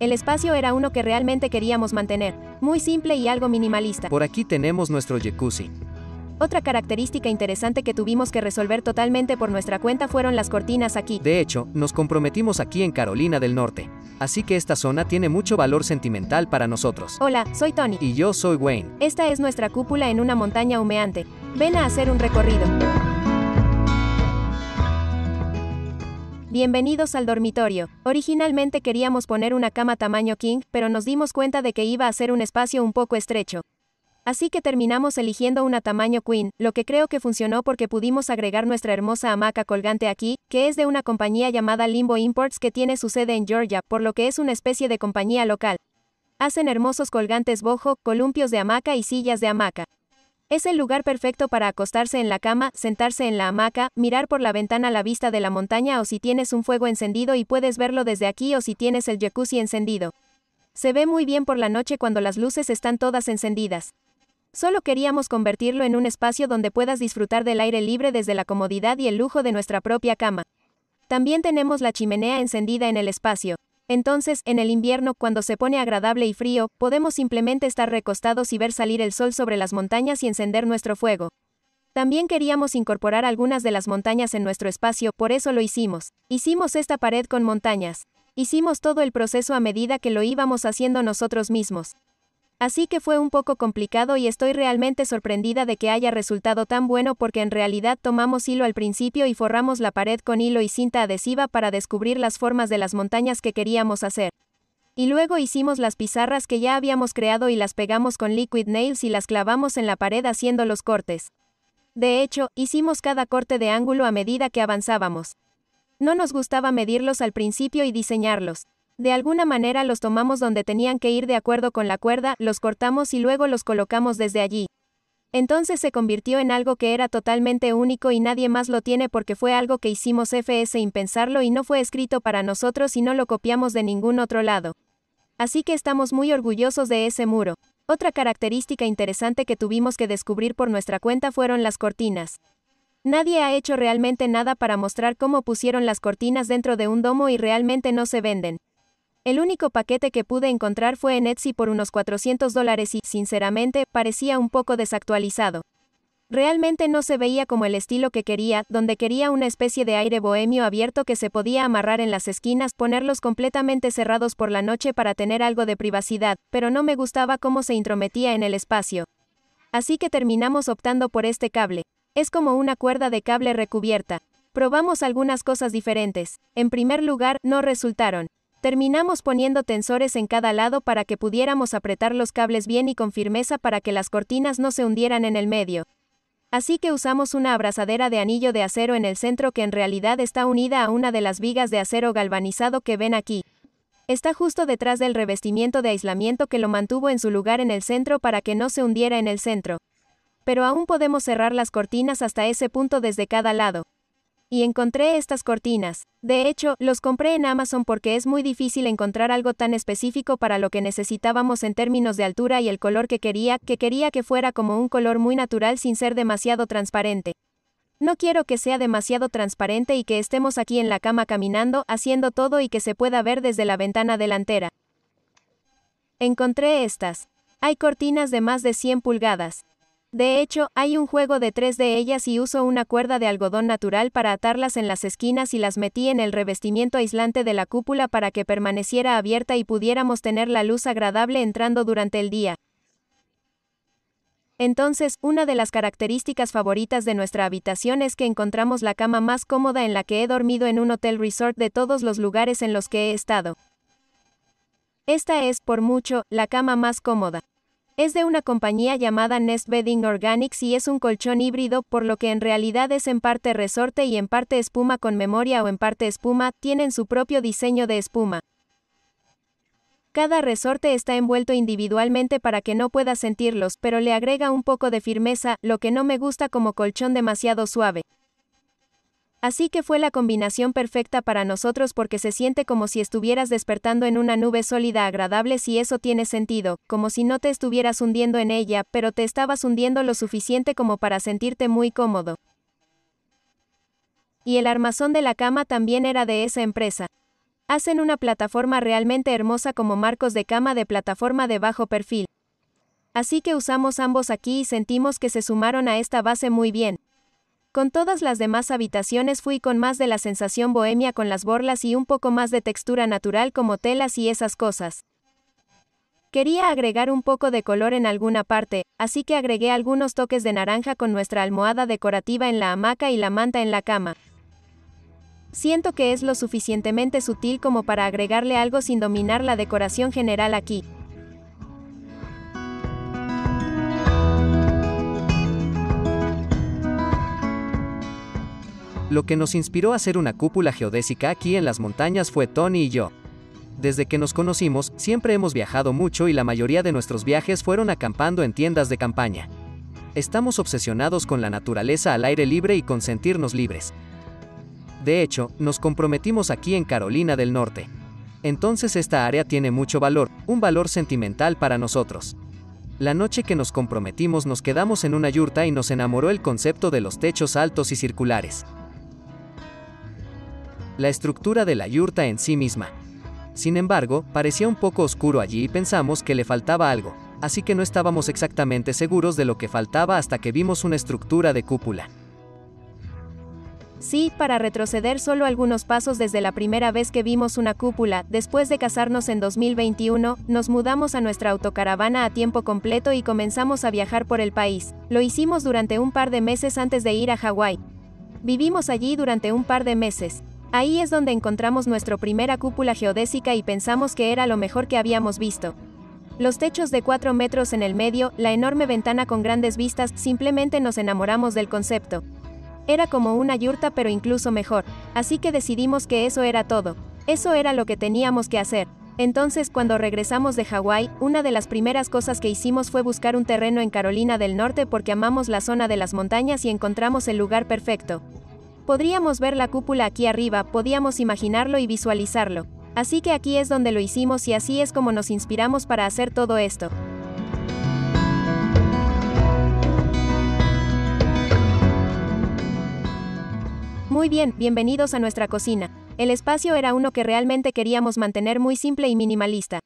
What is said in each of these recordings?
El espacio era uno que realmente queríamos mantener, muy simple y algo minimalista. Por aquí tenemos nuestro jacuzzi. Otra característica interesante que tuvimos que resolver totalmente por nuestra cuenta fueron las cortinas aquí. De hecho, nos comprometimos aquí en Carolina del Norte. Así que esta zona tiene mucho valor sentimental para nosotros. Hola, soy Tony. Y yo soy Wayne. Esta es nuestra cúpula en una montaña humeante. Ven a hacer un recorrido. Bienvenidos al dormitorio. Originalmente queríamos poner una cama tamaño king, pero nos dimos cuenta de que iba a ser un espacio un poco estrecho. Así que terminamos eligiendo una tamaño queen, lo que creo que funcionó porque pudimos agregar nuestra hermosa hamaca colgante aquí, que es de una compañía llamada Limbo Imports que tiene su sede en Georgia, por lo que es una especie de compañía local. Hacen hermosos colgantes bojo, columpios de hamaca y sillas de hamaca. Es el lugar perfecto para acostarse en la cama, sentarse en la hamaca, mirar por la ventana la vista de la montaña o si tienes un fuego encendido y puedes verlo desde aquí o si tienes el jacuzzi encendido. Se ve muy bien por la noche cuando las luces están todas encendidas. Solo queríamos convertirlo en un espacio donde puedas disfrutar del aire libre desde la comodidad y el lujo de nuestra propia cama. También tenemos la chimenea encendida en el espacio. Entonces, en el invierno, cuando se pone agradable y frío, podemos simplemente estar recostados y ver salir el sol sobre las montañas y encender nuestro fuego. También queríamos incorporar algunas de las montañas en nuestro espacio, por eso lo hicimos. Hicimos esta pared con montañas. Hicimos todo el proceso a medida que lo íbamos haciendo nosotros mismos. Así que fue un poco complicado y estoy realmente sorprendida de que haya resultado tan bueno porque en realidad tomamos hilo al principio y forramos la pared con hilo y cinta adhesiva para descubrir las formas de las montañas que queríamos hacer. Y luego hicimos las pizarras que ya habíamos creado y las pegamos con liquid nails y las clavamos en la pared haciendo los cortes. De hecho, hicimos cada corte de ángulo a medida que avanzábamos. No nos gustaba medirlos al principio y diseñarlos. De alguna manera los tomamos donde tenían que ir de acuerdo con la cuerda, los cortamos y luego los colocamos desde allí. Entonces se convirtió en algo que era totalmente único y nadie más lo tiene porque fue algo que hicimos FS impensarlo pensarlo y no fue escrito para nosotros y no lo copiamos de ningún otro lado. Así que estamos muy orgullosos de ese muro. Otra característica interesante que tuvimos que descubrir por nuestra cuenta fueron las cortinas. Nadie ha hecho realmente nada para mostrar cómo pusieron las cortinas dentro de un domo y realmente no se venden. El único paquete que pude encontrar fue en Etsy por unos 400 dólares y, sinceramente, parecía un poco desactualizado. Realmente no se veía como el estilo que quería, donde quería una especie de aire bohemio abierto que se podía amarrar en las esquinas, ponerlos completamente cerrados por la noche para tener algo de privacidad, pero no me gustaba cómo se intrometía en el espacio. Así que terminamos optando por este cable. Es como una cuerda de cable recubierta. Probamos algunas cosas diferentes. En primer lugar, no resultaron. Terminamos poniendo tensores en cada lado para que pudiéramos apretar los cables bien y con firmeza para que las cortinas no se hundieran en el medio. Así que usamos una abrazadera de anillo de acero en el centro que en realidad está unida a una de las vigas de acero galvanizado que ven aquí. Está justo detrás del revestimiento de aislamiento que lo mantuvo en su lugar en el centro para que no se hundiera en el centro. Pero aún podemos cerrar las cortinas hasta ese punto desde cada lado y encontré estas cortinas. De hecho, los compré en Amazon porque es muy difícil encontrar algo tan específico para lo que necesitábamos en términos de altura y el color que quería, que quería que fuera como un color muy natural sin ser demasiado transparente. No quiero que sea demasiado transparente y que estemos aquí en la cama caminando, haciendo todo y que se pueda ver desde la ventana delantera. Encontré estas. Hay cortinas de más de 100 pulgadas. De hecho, hay un juego de tres de ellas y uso una cuerda de algodón natural para atarlas en las esquinas y las metí en el revestimiento aislante de la cúpula para que permaneciera abierta y pudiéramos tener la luz agradable entrando durante el día. Entonces, una de las características favoritas de nuestra habitación es que encontramos la cama más cómoda en la que he dormido en un hotel resort de todos los lugares en los que he estado. Esta es, por mucho, la cama más cómoda. Es de una compañía llamada Nest Bedding Organics y es un colchón híbrido, por lo que en realidad es en parte resorte y en parte espuma con memoria o en parte espuma, tienen su propio diseño de espuma. Cada resorte está envuelto individualmente para que no pueda sentirlos, pero le agrega un poco de firmeza, lo que no me gusta como colchón demasiado suave. Así que fue la combinación perfecta para nosotros porque se siente como si estuvieras despertando en una nube sólida agradable si eso tiene sentido, como si no te estuvieras hundiendo en ella, pero te estabas hundiendo lo suficiente como para sentirte muy cómodo. Y el armazón de la cama también era de esa empresa. Hacen una plataforma realmente hermosa como marcos de cama de plataforma de bajo perfil. Así que usamos ambos aquí y sentimos que se sumaron a esta base muy bien. Con todas las demás habitaciones fui con más de la sensación bohemia con las borlas y un poco más de textura natural como telas y esas cosas. Quería agregar un poco de color en alguna parte, así que agregué algunos toques de naranja con nuestra almohada decorativa en la hamaca y la manta en la cama. Siento que es lo suficientemente sutil como para agregarle algo sin dominar la decoración general aquí. Lo que nos inspiró a hacer una cúpula geodésica aquí en las montañas fue Tony y yo. Desde que nos conocimos, siempre hemos viajado mucho y la mayoría de nuestros viajes fueron acampando en tiendas de campaña. Estamos obsesionados con la naturaleza al aire libre y con sentirnos libres. De hecho, nos comprometimos aquí en Carolina del Norte. Entonces esta área tiene mucho valor, un valor sentimental para nosotros. La noche que nos comprometimos nos quedamos en una yurta y nos enamoró el concepto de los techos altos y circulares la estructura de la yurta en sí misma. Sin embargo, parecía un poco oscuro allí y pensamos que le faltaba algo, así que no estábamos exactamente seguros de lo que faltaba hasta que vimos una estructura de cúpula. Sí, para retroceder solo algunos pasos desde la primera vez que vimos una cúpula, después de casarnos en 2021, nos mudamos a nuestra autocaravana a tiempo completo y comenzamos a viajar por el país. Lo hicimos durante un par de meses antes de ir a Hawái. Vivimos allí durante un par de meses. Ahí es donde encontramos nuestra primera cúpula geodésica y pensamos que era lo mejor que habíamos visto. Los techos de 4 metros en el medio, la enorme ventana con grandes vistas, simplemente nos enamoramos del concepto. Era como una yurta pero incluso mejor, así que decidimos que eso era todo. Eso era lo que teníamos que hacer. Entonces cuando regresamos de Hawái, una de las primeras cosas que hicimos fue buscar un terreno en Carolina del Norte porque amamos la zona de las montañas y encontramos el lugar perfecto. Podríamos ver la cúpula aquí arriba, podíamos imaginarlo y visualizarlo. Así que aquí es donde lo hicimos y así es como nos inspiramos para hacer todo esto. Muy bien, bienvenidos a nuestra cocina. El espacio era uno que realmente queríamos mantener muy simple y minimalista.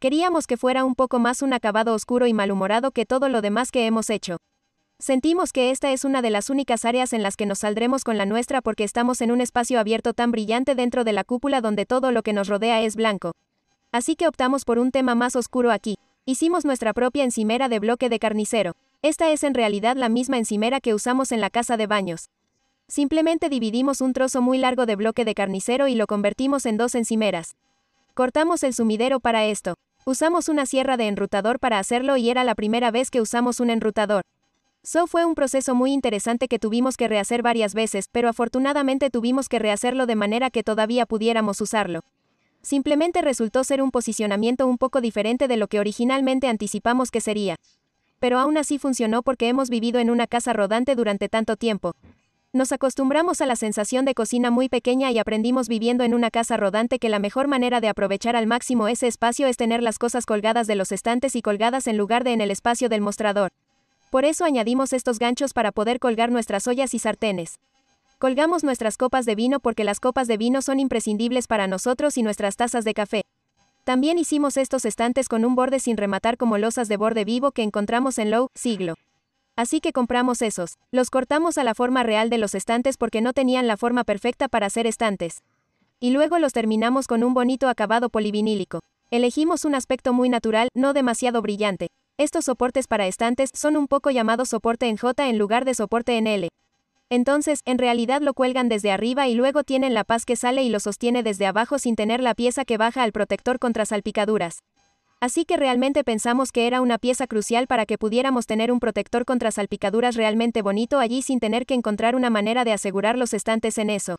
Queríamos que fuera un poco más un acabado oscuro y malhumorado que todo lo demás que hemos hecho. Sentimos que esta es una de las únicas áreas en las que nos saldremos con la nuestra porque estamos en un espacio abierto tan brillante dentro de la cúpula donde todo lo que nos rodea es blanco. Así que optamos por un tema más oscuro aquí. Hicimos nuestra propia encimera de bloque de carnicero. Esta es en realidad la misma encimera que usamos en la casa de baños. Simplemente dividimos un trozo muy largo de bloque de carnicero y lo convertimos en dos encimeras. Cortamos el sumidero para esto. Usamos una sierra de enrutador para hacerlo y era la primera vez que usamos un enrutador. So fue un proceso muy interesante que tuvimos que rehacer varias veces, pero afortunadamente tuvimos que rehacerlo de manera que todavía pudiéramos usarlo. Simplemente resultó ser un posicionamiento un poco diferente de lo que originalmente anticipamos que sería. Pero aún así funcionó porque hemos vivido en una casa rodante durante tanto tiempo. Nos acostumbramos a la sensación de cocina muy pequeña y aprendimos viviendo en una casa rodante que la mejor manera de aprovechar al máximo ese espacio es tener las cosas colgadas de los estantes y colgadas en lugar de en el espacio del mostrador. Por eso añadimos estos ganchos para poder colgar nuestras ollas y sartenes. Colgamos nuestras copas de vino porque las copas de vino son imprescindibles para nosotros y nuestras tazas de café. También hicimos estos estantes con un borde sin rematar como losas de borde vivo que encontramos en Low Siglo. Así que compramos esos, los cortamos a la forma real de los estantes porque no tenían la forma perfecta para hacer estantes. Y luego los terminamos con un bonito acabado polivinílico. Elegimos un aspecto muy natural, no demasiado brillante. Estos soportes para estantes son un poco llamados soporte en J en lugar de soporte en L. Entonces, en realidad lo cuelgan desde arriba y luego tienen la paz que sale y lo sostiene desde abajo sin tener la pieza que baja al protector contra salpicaduras. Así que realmente pensamos que era una pieza crucial para que pudiéramos tener un protector contra salpicaduras realmente bonito allí sin tener que encontrar una manera de asegurar los estantes en eso.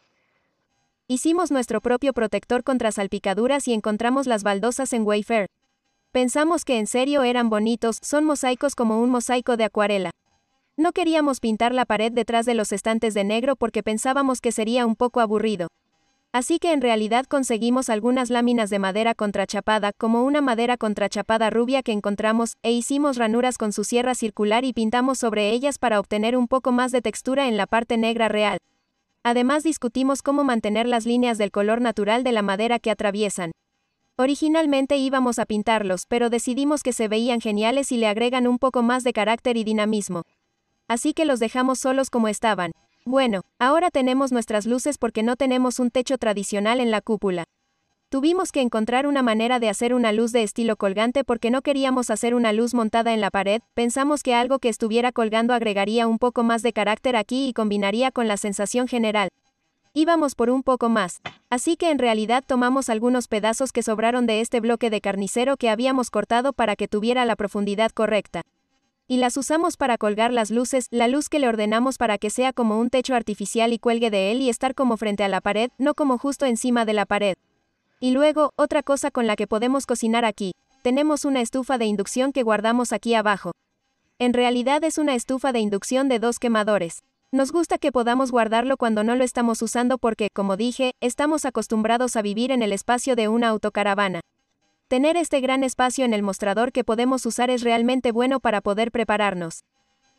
Hicimos nuestro propio protector contra salpicaduras y encontramos las baldosas en Wayfair. Pensamos que en serio eran bonitos, son mosaicos como un mosaico de acuarela. No queríamos pintar la pared detrás de los estantes de negro porque pensábamos que sería un poco aburrido. Así que en realidad conseguimos algunas láminas de madera contrachapada, como una madera contrachapada rubia que encontramos, e hicimos ranuras con su sierra circular y pintamos sobre ellas para obtener un poco más de textura en la parte negra real. Además discutimos cómo mantener las líneas del color natural de la madera que atraviesan. Originalmente íbamos a pintarlos, pero decidimos que se veían geniales y le agregan un poco más de carácter y dinamismo. Así que los dejamos solos como estaban. Bueno, ahora tenemos nuestras luces porque no tenemos un techo tradicional en la cúpula. Tuvimos que encontrar una manera de hacer una luz de estilo colgante porque no queríamos hacer una luz montada en la pared, pensamos que algo que estuviera colgando agregaría un poco más de carácter aquí y combinaría con la sensación general. Íbamos por un poco más, así que en realidad tomamos algunos pedazos que sobraron de este bloque de carnicero que habíamos cortado para que tuviera la profundidad correcta. Y las usamos para colgar las luces, la luz que le ordenamos para que sea como un techo artificial y cuelgue de él y estar como frente a la pared, no como justo encima de la pared. Y luego, otra cosa con la que podemos cocinar aquí, tenemos una estufa de inducción que guardamos aquí abajo. En realidad es una estufa de inducción de dos quemadores. Nos gusta que podamos guardarlo cuando no lo estamos usando porque, como dije, estamos acostumbrados a vivir en el espacio de una autocaravana. Tener este gran espacio en el mostrador que podemos usar es realmente bueno para poder prepararnos.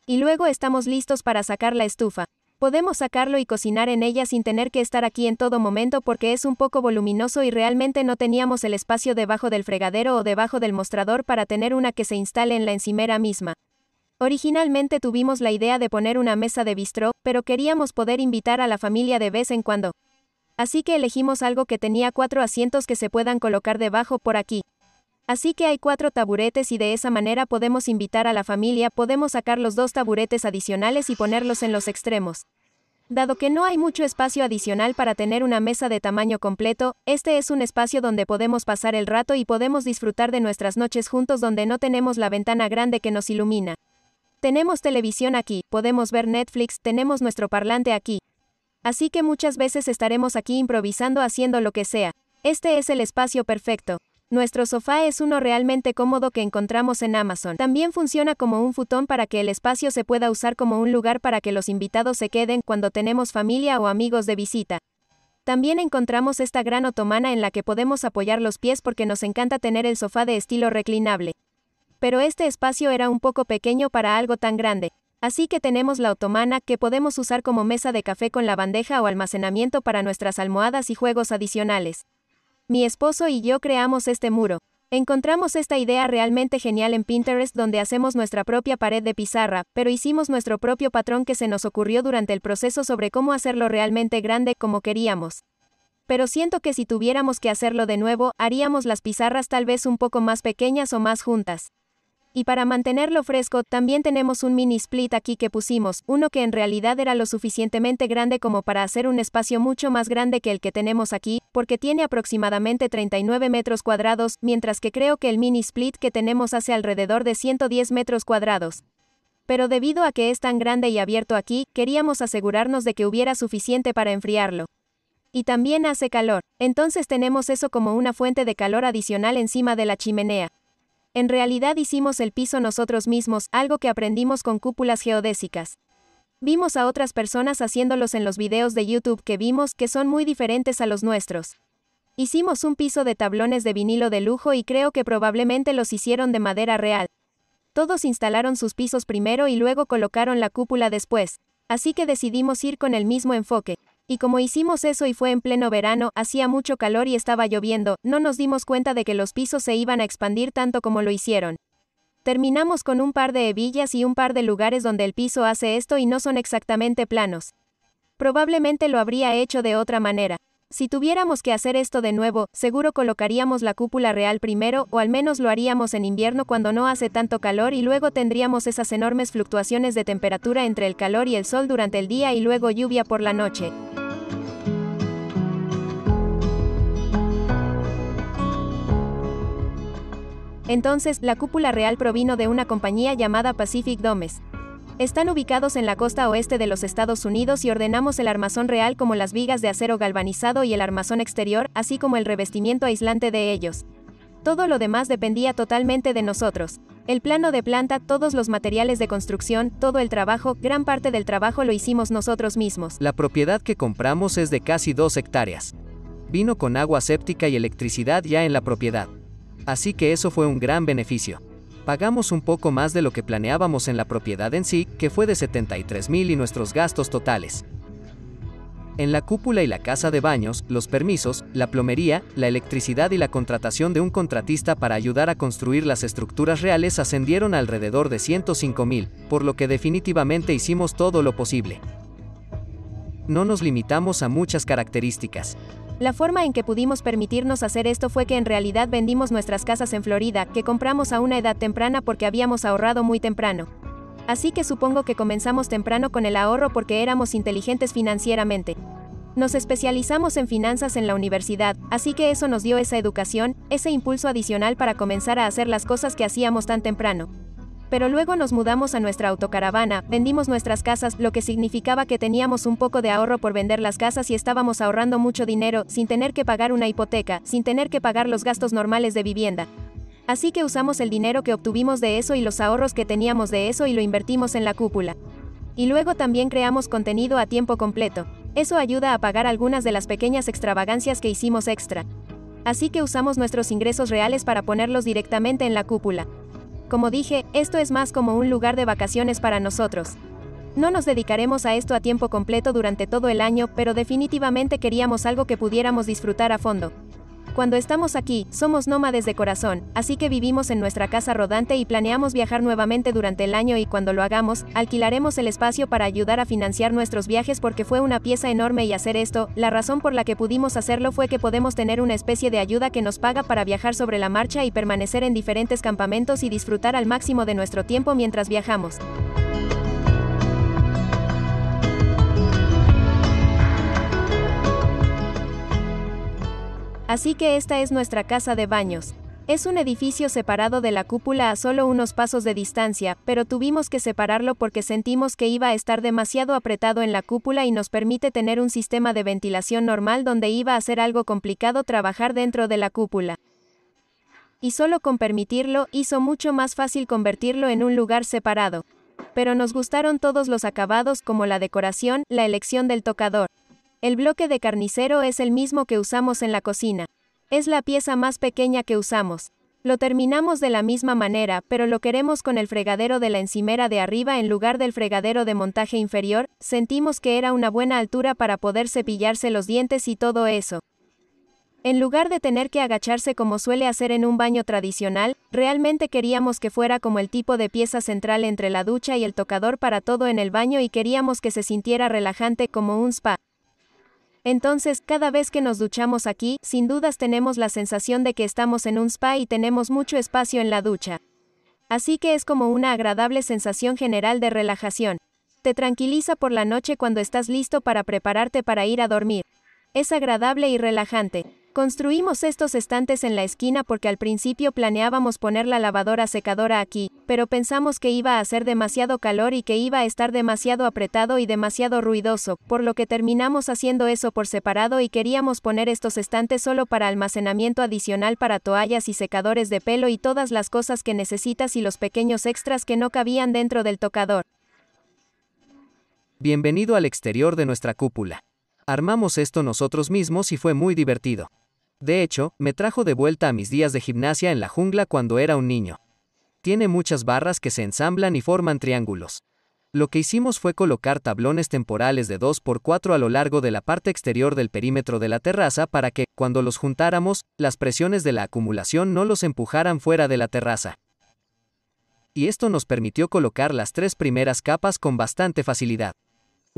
Y luego estamos listos para sacar la estufa. Podemos sacarlo y cocinar en ella sin tener que estar aquí en todo momento porque es un poco voluminoso y realmente no teníamos el espacio debajo del fregadero o debajo del mostrador para tener una que se instale en la encimera misma. Originalmente tuvimos la idea de poner una mesa de bistro, pero queríamos poder invitar a la familia de vez en cuando. Así que elegimos algo que tenía cuatro asientos que se puedan colocar debajo por aquí. Así que hay cuatro taburetes y de esa manera podemos invitar a la familia, podemos sacar los dos taburetes adicionales y ponerlos en los extremos. Dado que no hay mucho espacio adicional para tener una mesa de tamaño completo, este es un espacio donde podemos pasar el rato y podemos disfrutar de nuestras noches juntos donde no tenemos la ventana grande que nos ilumina. Tenemos televisión aquí, podemos ver Netflix, tenemos nuestro parlante aquí. Así que muchas veces estaremos aquí improvisando haciendo lo que sea. Este es el espacio perfecto. Nuestro sofá es uno realmente cómodo que encontramos en Amazon. También funciona como un futón para que el espacio se pueda usar como un lugar para que los invitados se queden cuando tenemos familia o amigos de visita. También encontramos esta gran otomana en la que podemos apoyar los pies porque nos encanta tener el sofá de estilo reclinable. Pero este espacio era un poco pequeño para algo tan grande. Así que tenemos la otomana, que podemos usar como mesa de café con la bandeja o almacenamiento para nuestras almohadas y juegos adicionales. Mi esposo y yo creamos este muro. Encontramos esta idea realmente genial en Pinterest donde hacemos nuestra propia pared de pizarra, pero hicimos nuestro propio patrón que se nos ocurrió durante el proceso sobre cómo hacerlo realmente grande como queríamos. Pero siento que si tuviéramos que hacerlo de nuevo, haríamos las pizarras tal vez un poco más pequeñas o más juntas. Y para mantenerlo fresco, también tenemos un mini split aquí que pusimos, uno que en realidad era lo suficientemente grande como para hacer un espacio mucho más grande que el que tenemos aquí, porque tiene aproximadamente 39 metros cuadrados, mientras que creo que el mini split que tenemos hace alrededor de 110 metros cuadrados. Pero debido a que es tan grande y abierto aquí, queríamos asegurarnos de que hubiera suficiente para enfriarlo y también hace calor. Entonces tenemos eso como una fuente de calor adicional encima de la chimenea. En realidad hicimos el piso nosotros mismos, algo que aprendimos con cúpulas geodésicas. Vimos a otras personas haciéndolos en los videos de YouTube que vimos que son muy diferentes a los nuestros. Hicimos un piso de tablones de vinilo de lujo y creo que probablemente los hicieron de madera real. Todos instalaron sus pisos primero y luego colocaron la cúpula después, así que decidimos ir con el mismo enfoque. Y como hicimos eso y fue en pleno verano, hacía mucho calor y estaba lloviendo, no nos dimos cuenta de que los pisos se iban a expandir tanto como lo hicieron. Terminamos con un par de hebillas y un par de lugares donde el piso hace esto y no son exactamente planos. Probablemente lo habría hecho de otra manera. Si tuviéramos que hacer esto de nuevo, seguro colocaríamos la cúpula real primero, o al menos lo haríamos en invierno cuando no hace tanto calor y luego tendríamos esas enormes fluctuaciones de temperatura entre el calor y el sol durante el día y luego lluvia por la noche. Entonces, la cúpula real provino de una compañía llamada Pacific Domes. Están ubicados en la costa oeste de los Estados Unidos y ordenamos el armazón real como las vigas de acero galvanizado y el armazón exterior, así como el revestimiento aislante de ellos. Todo lo demás dependía totalmente de nosotros. El plano de planta, todos los materiales de construcción, todo el trabajo, gran parte del trabajo lo hicimos nosotros mismos. La propiedad que compramos es de casi dos hectáreas. Vino con agua séptica y electricidad ya en la propiedad. Así que eso fue un gran beneficio pagamos un poco más de lo que planeábamos en la propiedad en sí, que fue de $73,000, y nuestros gastos totales. En la cúpula y la casa de baños, los permisos, la plomería, la electricidad y la contratación de un contratista para ayudar a construir las estructuras reales ascendieron alrededor de 105 mil, por lo que definitivamente hicimos todo lo posible. No nos limitamos a muchas características. La forma en que pudimos permitirnos hacer esto fue que en realidad vendimos nuestras casas en Florida, que compramos a una edad temprana porque habíamos ahorrado muy temprano. Así que supongo que comenzamos temprano con el ahorro porque éramos inteligentes financieramente. Nos especializamos en finanzas en la universidad, así que eso nos dio esa educación, ese impulso adicional para comenzar a hacer las cosas que hacíamos tan temprano pero luego nos mudamos a nuestra autocaravana, vendimos nuestras casas, lo que significaba que teníamos un poco de ahorro por vender las casas y estábamos ahorrando mucho dinero, sin tener que pagar una hipoteca, sin tener que pagar los gastos normales de vivienda. Así que usamos el dinero que obtuvimos de eso y los ahorros que teníamos de eso y lo invertimos en la cúpula. Y luego también creamos contenido a tiempo completo. Eso ayuda a pagar algunas de las pequeñas extravagancias que hicimos extra. Así que usamos nuestros ingresos reales para ponerlos directamente en la cúpula. Como dije, esto es más como un lugar de vacaciones para nosotros. No nos dedicaremos a esto a tiempo completo durante todo el año, pero definitivamente queríamos algo que pudiéramos disfrutar a fondo. Cuando estamos aquí, somos nómades de corazón, así que vivimos en nuestra casa rodante y planeamos viajar nuevamente durante el año y cuando lo hagamos, alquilaremos el espacio para ayudar a financiar nuestros viajes porque fue una pieza enorme y hacer esto, la razón por la que pudimos hacerlo fue que podemos tener una especie de ayuda que nos paga para viajar sobre la marcha y permanecer en diferentes campamentos y disfrutar al máximo de nuestro tiempo mientras viajamos. Así que esta es nuestra casa de baños. Es un edificio separado de la cúpula a solo unos pasos de distancia, pero tuvimos que separarlo porque sentimos que iba a estar demasiado apretado en la cúpula y nos permite tener un sistema de ventilación normal donde iba a ser algo complicado trabajar dentro de la cúpula. Y solo con permitirlo, hizo mucho más fácil convertirlo en un lugar separado. Pero nos gustaron todos los acabados como la decoración, la elección del tocador. El bloque de carnicero es el mismo que usamos en la cocina. Es la pieza más pequeña que usamos. Lo terminamos de la misma manera, pero lo queremos con el fregadero de la encimera de arriba en lugar del fregadero de montaje inferior, sentimos que era una buena altura para poder cepillarse los dientes y todo eso. En lugar de tener que agacharse como suele hacer en un baño tradicional, realmente queríamos que fuera como el tipo de pieza central entre la ducha y el tocador para todo en el baño y queríamos que se sintiera relajante como un spa. Entonces, cada vez que nos duchamos aquí, sin dudas tenemos la sensación de que estamos en un spa y tenemos mucho espacio en la ducha. Así que es como una agradable sensación general de relajación. Te tranquiliza por la noche cuando estás listo para prepararte para ir a dormir. Es agradable y relajante. Construimos estos estantes en la esquina porque al principio planeábamos poner la lavadora secadora aquí, pero pensamos que iba a hacer demasiado calor y que iba a estar demasiado apretado y demasiado ruidoso, por lo que terminamos haciendo eso por separado y queríamos poner estos estantes solo para almacenamiento adicional para toallas y secadores de pelo y todas las cosas que necesitas y los pequeños extras que no cabían dentro del tocador. Bienvenido al exterior de nuestra cúpula. Armamos esto nosotros mismos y fue muy divertido. De hecho, me trajo de vuelta a mis días de gimnasia en la jungla cuando era un niño. Tiene muchas barras que se ensamblan y forman triángulos. Lo que hicimos fue colocar tablones temporales de 2x4 a lo largo de la parte exterior del perímetro de la terraza para que, cuando los juntáramos, las presiones de la acumulación no los empujaran fuera de la terraza. Y esto nos permitió colocar las tres primeras capas con bastante facilidad.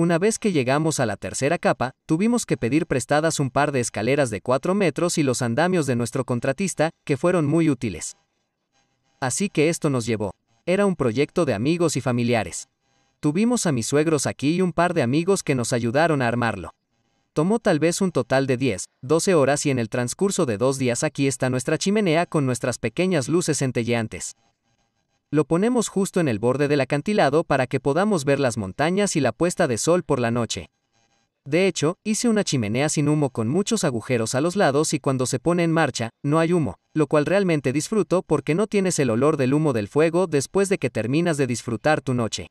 Una vez que llegamos a la tercera capa, tuvimos que pedir prestadas un par de escaleras de 4 metros y los andamios de nuestro contratista, que fueron muy útiles. Así que esto nos llevó. Era un proyecto de amigos y familiares. Tuvimos a mis suegros aquí y un par de amigos que nos ayudaron a armarlo. Tomó tal vez un total de 10, 12 horas y en el transcurso de dos días aquí está nuestra chimenea con nuestras pequeñas luces centelleantes. Lo ponemos justo en el borde del acantilado para que podamos ver las montañas y la puesta de sol por la noche. De hecho, hice una chimenea sin humo con muchos agujeros a los lados y cuando se pone en marcha, no hay humo, lo cual realmente disfruto porque no tienes el olor del humo del fuego después de que terminas de disfrutar tu noche.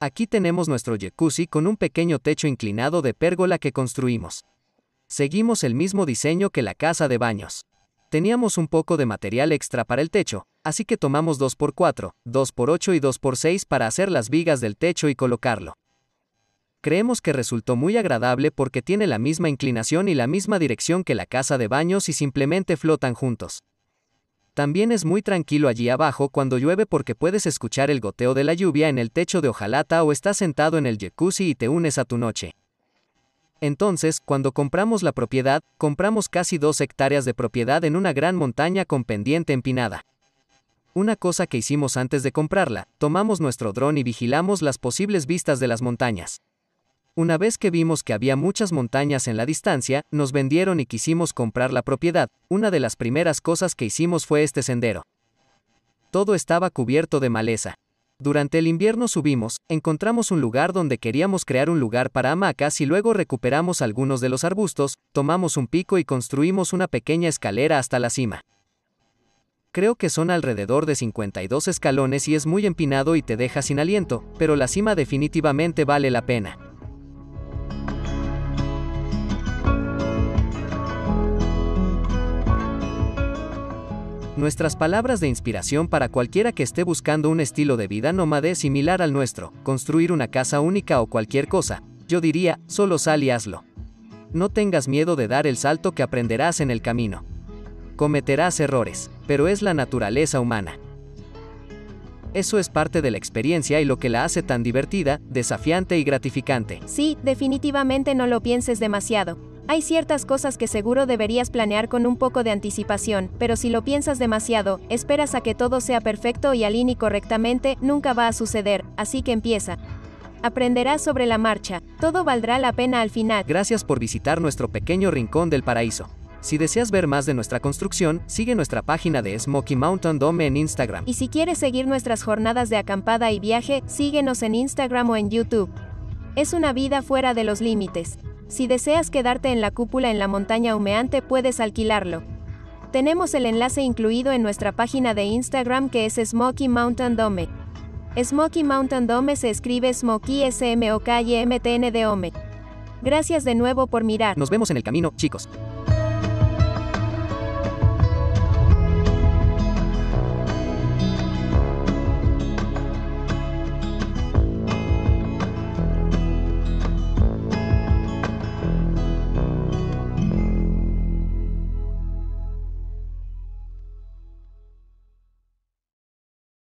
Aquí tenemos nuestro jacuzzi con un pequeño techo inclinado de pérgola que construimos. Seguimos el mismo diseño que la casa de baños. Teníamos un poco de material extra para el techo, así que tomamos 2x4, 2x8 y 2x6 para hacer las vigas del techo y colocarlo. Creemos que resultó muy agradable porque tiene la misma inclinación y la misma dirección que la casa de baños y simplemente flotan juntos. También es muy tranquilo allí abajo cuando llueve porque puedes escuchar el goteo de la lluvia en el techo de hojalata o estás sentado en el jacuzzi y te unes a tu noche. Entonces, cuando compramos la propiedad, compramos casi dos hectáreas de propiedad en una gran montaña con pendiente empinada. Una cosa que hicimos antes de comprarla, tomamos nuestro dron y vigilamos las posibles vistas de las montañas. Una vez que vimos que había muchas montañas en la distancia, nos vendieron y quisimos comprar la propiedad. Una de las primeras cosas que hicimos fue este sendero. Todo estaba cubierto de maleza. Durante el invierno subimos, encontramos un lugar donde queríamos crear un lugar para hamacas y luego recuperamos algunos de los arbustos, tomamos un pico y construimos una pequeña escalera hasta la cima. Creo que son alrededor de 52 escalones y es muy empinado y te deja sin aliento, pero la cima definitivamente vale la pena. Nuestras palabras de inspiración para cualquiera que esté buscando un estilo de vida nómade similar al nuestro, construir una casa única o cualquier cosa, yo diría, solo sal y hazlo. No tengas miedo de dar el salto que aprenderás en el camino. Cometerás errores, pero es la naturaleza humana. Eso es parte de la experiencia y lo que la hace tan divertida, desafiante y gratificante. Sí, definitivamente no lo pienses demasiado. Hay ciertas cosas que seguro deberías planear con un poco de anticipación, pero si lo piensas demasiado, esperas a que todo sea perfecto y alinee correctamente, nunca va a suceder, así que empieza. Aprenderás sobre la marcha, todo valdrá la pena al final. Gracias por visitar nuestro pequeño rincón del paraíso. Si deseas ver más de nuestra construcción, sigue nuestra página de Smoky Mountain Dome en Instagram. Y si quieres seguir nuestras jornadas de acampada y viaje, síguenos en Instagram o en YouTube. Es una vida fuera de los límites. Si deseas quedarte en la cúpula en la montaña humeante puedes alquilarlo. Tenemos el enlace incluido en nuestra página de Instagram que es Smoky Mountain Dome. Smoky Mountain Dome se escribe Smoky S M O K y M T N D e. Gracias de nuevo por mirar. Nos vemos en el camino, chicos.